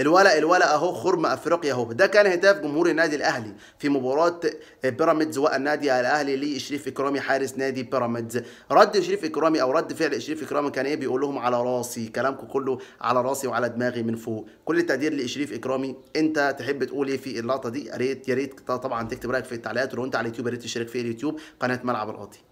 الولا الولا اهو خرم افريقيا اهو ده كان هداف جمهور النادي الاهلي في مباراه آه، بيراميدز والنادي الاهلي لشريف اكرامي حارس نادي بيراميدز رد شريف اكرامي او رد فعل شريف اكرامي كان ايه بيقول لهم على راسي كلامكم كله على راسي وعلى دماغي من فوق كل التقدير لشريف اكرامي انت تحب تقول ايه في اللقطه دي يا ريت يا ريت طبعا تكتب رايك في التعليقات ولو انت على اليوتيوب يا ريت تشترك في اليوتيوب قناه ملعب القاضي